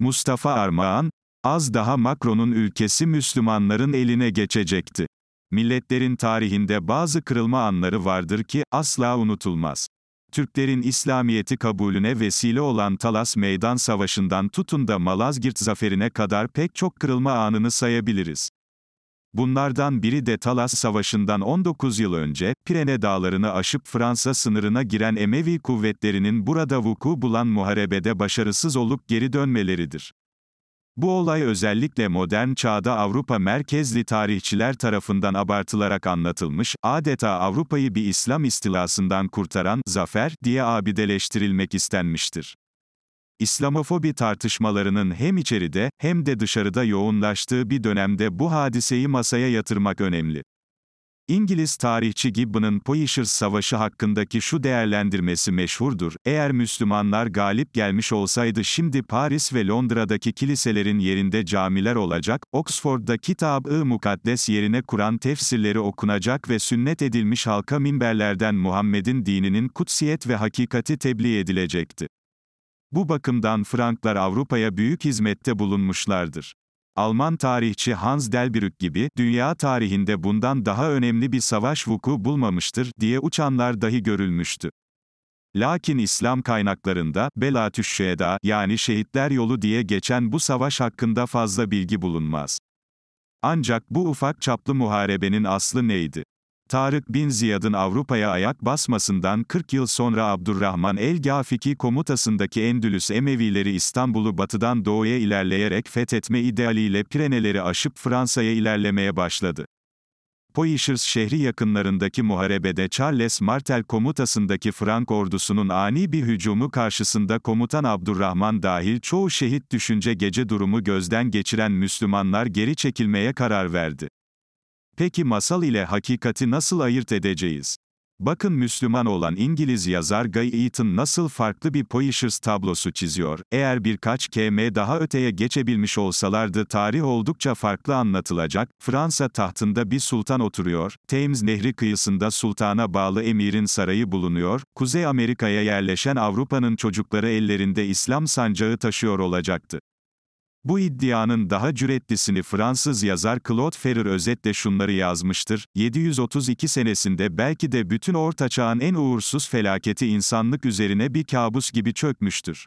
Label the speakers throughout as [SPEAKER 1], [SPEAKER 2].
[SPEAKER 1] Mustafa Armağan, az daha Macron'un ülkesi Müslümanların eline geçecekti. Milletlerin tarihinde bazı kırılma anları vardır ki, asla unutulmaz. Türklerin İslamiyet'i kabulüne vesile olan Talas Meydan Savaşı'ndan tutun da Malazgirt zaferine kadar pek çok kırılma anını sayabiliriz. Bunlardan biri de Talas Savaşı'ndan 19 yıl önce, Pirene Dağları'nı aşıp Fransa sınırına giren Emevi kuvvetlerinin burada vuku bulan muharebede başarısız olup geri dönmeleridir. Bu olay özellikle modern çağda Avrupa merkezli tarihçiler tarafından abartılarak anlatılmış, adeta Avrupa'yı bir İslam istilasından kurtaran, zafer, diye abideleştirilmek istenmiştir. İslamofobi tartışmalarının hem içeride hem de dışarıda yoğunlaştığı bir dönemde bu hadiseyi masaya yatırmak önemli. İngiliz tarihçi Gibbon'ın Poitiers Savaşı hakkındaki şu değerlendirmesi meşhurdur. Eğer Müslümanlar galip gelmiş olsaydı şimdi Paris ve Londra'daki kiliselerin yerinde camiler olacak, Oxford'da Kitab-ı Mukaddes yerine Kur'an tefsirleri okunacak ve sünnet edilmiş halka minberlerden Muhammed'in dininin kutsiyet ve hakikati tebliğ edilecekti. Bu bakımdan Franklar Avrupa'ya büyük hizmette bulunmuşlardır. Alman tarihçi Hans Delbrück gibi, dünya tarihinde bundan daha önemli bir savaş vuku bulmamıştır, diye uçanlar dahi görülmüştü. Lakin İslam kaynaklarında, Belatüş yani şehitler yolu diye geçen bu savaş hakkında fazla bilgi bulunmaz. Ancak bu ufak çaplı muharebenin aslı neydi? Tarık bin Ziyad'ın Avrupa'ya ayak basmasından 40 yıl sonra Abdurrahman el-Gafiki komutasındaki Endülüs Emevileri İstanbul'u batıdan doğuya ilerleyerek fethetme idealiyle Pireneleri aşıp Fransa'ya ilerlemeye başladı. Poitiers şehri yakınlarındaki muharebede Charles Martel komutasındaki Frank ordusunun ani bir hücumu karşısında komutan Abdurrahman dahil çoğu şehit düşünce gece durumu gözden geçiren Müslümanlar geri çekilmeye karar verdi. Peki masal ile hakikati nasıl ayırt edeceğiz? Bakın Müslüman olan İngiliz yazar Guy Eaton nasıl farklı bir Poishers tablosu çiziyor. Eğer birkaç km daha öteye geçebilmiş olsalardı tarih oldukça farklı anlatılacak. Fransa tahtında bir sultan oturuyor. Thames Nehri kıyısında sultana bağlı emirin sarayı bulunuyor. Kuzey Amerika'ya yerleşen Avrupa'nın çocukları ellerinde İslam sancağı taşıyor olacaktı. Bu iddianın daha cüretlisini Fransız yazar Claude Ferrer özetle şunları yazmıştır, 732 senesinde belki de bütün ortaçağın en uğursuz felaketi insanlık üzerine bir kabus gibi çökmüştür.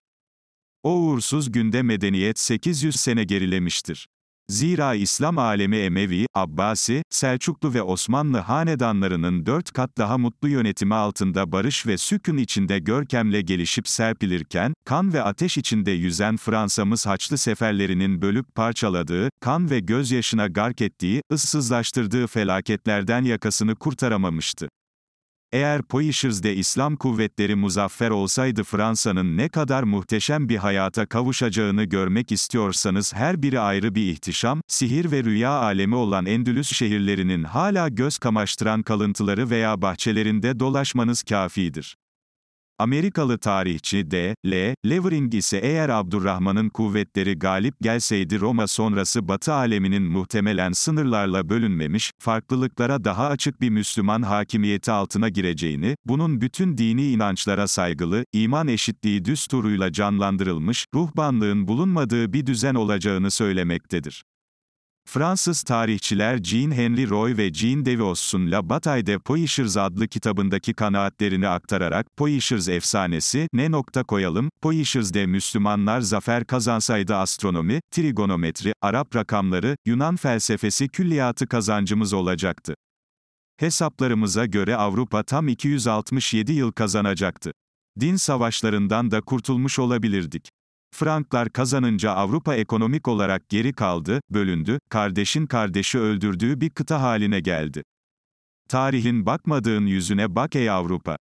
[SPEAKER 1] O uğursuz günde medeniyet 800 sene gerilemiştir. Zira İslam alemi Emevi, Abbasi, Selçuklu ve Osmanlı hanedanlarının dört kat daha mutlu yönetimi altında barış ve sükun içinde görkemle gelişip serpilirken, kan ve ateş içinde yüzen Fransa'mız Haçlı seferlerinin bölüp parçaladığı, kan ve gözyaşına gark ettiği, ıssızlaştırdığı felaketlerden yakasını kurtaramamıştı. Eğer Poitiers'de İslam kuvvetleri muzaffer olsaydı Fransa'nın ne kadar muhteşem bir hayata kavuşacağını görmek istiyorsanız her biri ayrı bir ihtişam, sihir ve rüya alemi olan Endülüs şehirlerinin hala göz kamaştıran kalıntıları veya bahçelerinde dolaşmanız kafidir. Amerikalı tarihçi D. L. Levering ise eğer Abdurrahman'ın kuvvetleri galip gelseydi Roma sonrası Batı aleminin muhtemelen sınırlarla bölünmemiş, farklılıklara daha açık bir Müslüman hakimiyeti altına gireceğini, bunun bütün dini inançlara saygılı, iman eşitliği düsturuyla canlandırılmış, ruhbanlığın bulunmadığı bir düzen olacağını söylemektedir. Fransız tarihçiler jean Henry Roy ve Jean Devos'un La Bataille de Poitiers adlı kitabındaki kanaatlerini aktararak Poitiers efsanesi, ne nokta koyalım, Poitiers'de Müslümanlar zafer kazansaydı astronomi, trigonometri, Arap rakamları, Yunan felsefesi külliyatı kazancımız olacaktı. Hesaplarımıza göre Avrupa tam 267 yıl kazanacaktı. Din savaşlarından da kurtulmuş olabilirdik. Franklar kazanınca Avrupa ekonomik olarak geri kaldı, bölündü, kardeşin kardeşi öldürdüğü bir kıta haline geldi. Tarihin bakmadığın yüzüne bak ey Avrupa.